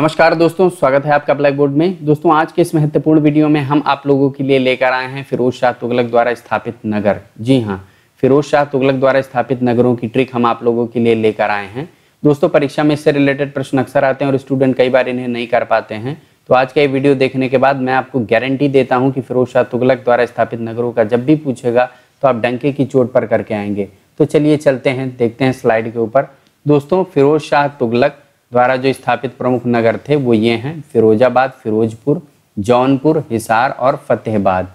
नमस्कार दोस्तों स्वागत है आपका ब्लैक बोर्ड में दोस्तों आज के इस महत्वपूर्ण वीडियो में हम आप लोगों के लिए लेकर आए हैं फिरोज शाह तुगलक द्वारा स्थापित नगर जी हाँ फिरोज शाह तुगलक द्वारा स्थापित नगरों की ट्रिक हम आप लोगों के लिए लेकर आए हैं दोस्तों परीक्षा में इससे रिलेटेड प्रश्न अक्सर आते हैं और स्टूडेंट कई बार इन्हें नहीं कर पाते हैं तो आज का ये वीडियो देखने के बाद मैं आपको गारंटी देता हूँ कि फिरोज शाह तुगलक द्वारा स्थापित नगरों का जब भी पूछेगा तो आप डंके की चोट पर करके आएंगे तो चलिए चलते हैं देखते हैं स्लाइड के ऊपर दोस्तों फिरोज शाह तुगलक द्वारा जो स्थापित प्रमुख नगर थे वो ये हैं फिरोजाबाद फिरोजपुर जौनपुर हिसार और फतेहबाद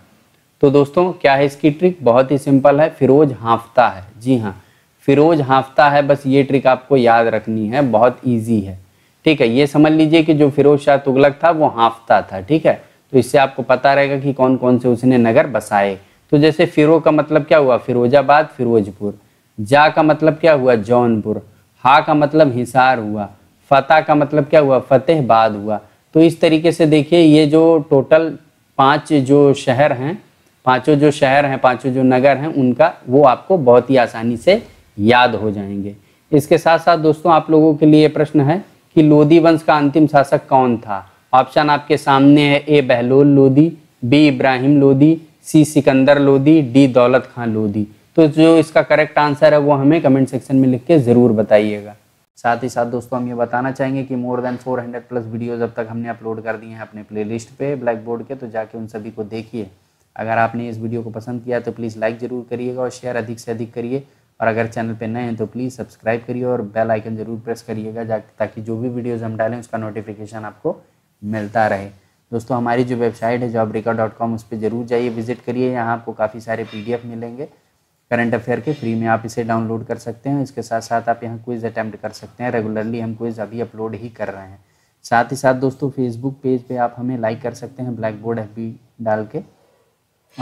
तो दोस्तों क्या है इसकी ट्रिक बहुत ही सिंपल है फिरोज हाफ्ता है जी हाँ फिरोज हाफ्ता है बस ये ट्रिक आपको याद रखनी है बहुत ईजी है ठीक है ये समझ लीजिए कि जो फिरोज शाह तुगलक था वो हाफ्ता था ठीक है तो इससे आपको पता रहेगा कि कौन कौन से उसने नगर बसाए तो जैसे फिरो का मतलब क्या हुआ फिरोजाबाद फिरोजपुर जा का मतलब क्या हुआ जौनपुर हा का मतलब हिसार हुआ फतेह का मतलब क्या हुआ फतेह बाद हुआ तो इस तरीके से देखिए ये जो टोटल पांच जो शहर हैं पांचों जो शहर हैं पांचों जो नगर हैं उनका वो आपको बहुत ही आसानी से याद हो जाएंगे इसके साथ साथ दोस्तों आप लोगों के लिए प्रश्न है कि लोधी वंश का अंतिम शासक कौन था ऑप्शन आपके सामने है A Bahlol Lodi B Ibrahim Lodi C Sikandar Lodi D Daulat Khan Lodhi तो जो इसका करेक्ट आंसर है वो हमें कमेंट सेक्शन में लिख के ज़रूर बताइएगा साथ ही साथ दोस्तों हम ये बताना चाहेंगे कि मोर देन 400 प्लस वीडियोज अब तक हमने अपलोड कर दिए हैं अपने प्लेलिस्ट पे ब्लैक बोर्ड के तो जाके उन सभी को देखिए अगर आपने इस वीडियो को पसंद किया तो प्लीज़ लाइक ज़रूर करिएगा और शेयर अधिक से अधिक करिए और अगर चैनल पर नए हैं तो प्लीज़ सब्सक्राइब करिए और बेल आइकन ज़रूर प्रेस करिएगा ताकि जो भी वीडियोज़ हम डालें उसका नोटिफिकेशन आपको मिलता रहे दोस्तों हमारी जो वेबसाइट है जॉब रिकॉर्ड डॉट कॉम उस पर ज़रूर जाइए विजिट करिए यहाँ आपको काफ़ी सारे पी मिलेंगे करंट अफेयर के फ्री में आप इसे डाउनलोड कर सकते हैं इसके साथ साथ आप यहाँ क्विज़ अटैम्प्ट कर सकते हैं रेगुलरली हम क्विज़ अभी अपलोड ही कर रहे हैं साथ ही साथ दोस्तों फेसबुक पेज पे आप हमें लाइक कर सकते हैं ब्लैक बोर्ड एफ डाल के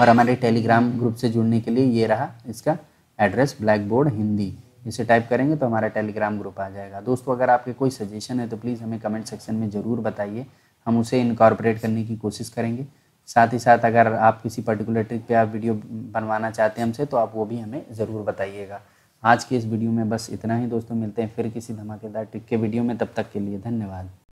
और हमारे टेलीग्राम ग्रुप से जुड़ने के लिए ये रहा इसका एड्रेस ब्लैक बोर्ड हिंदी इसे टाइप करेंगे तो हमारा टेलीग्राम ग्रुप आ जाएगा दोस्तों अगर आपके कोई सजेशन है तो प्लीज़ हमें कमेंट सेक्शन में ज़रूर बताइए हम उसे इनकॉर्पोरेट करने की कोशिश करेंगे साथ ही साथ अगर आप किसी पर्टिकुलर ट्रिक पे आप वीडियो बनवाना चाहते हैं हमसे तो आप वो भी हमें ज़रूर बताइएगा आज के इस वीडियो में बस इतना ही दोस्तों मिलते हैं फिर किसी धमाकेदार ट्रिक के वीडियो में तब तक के लिए धन्यवाद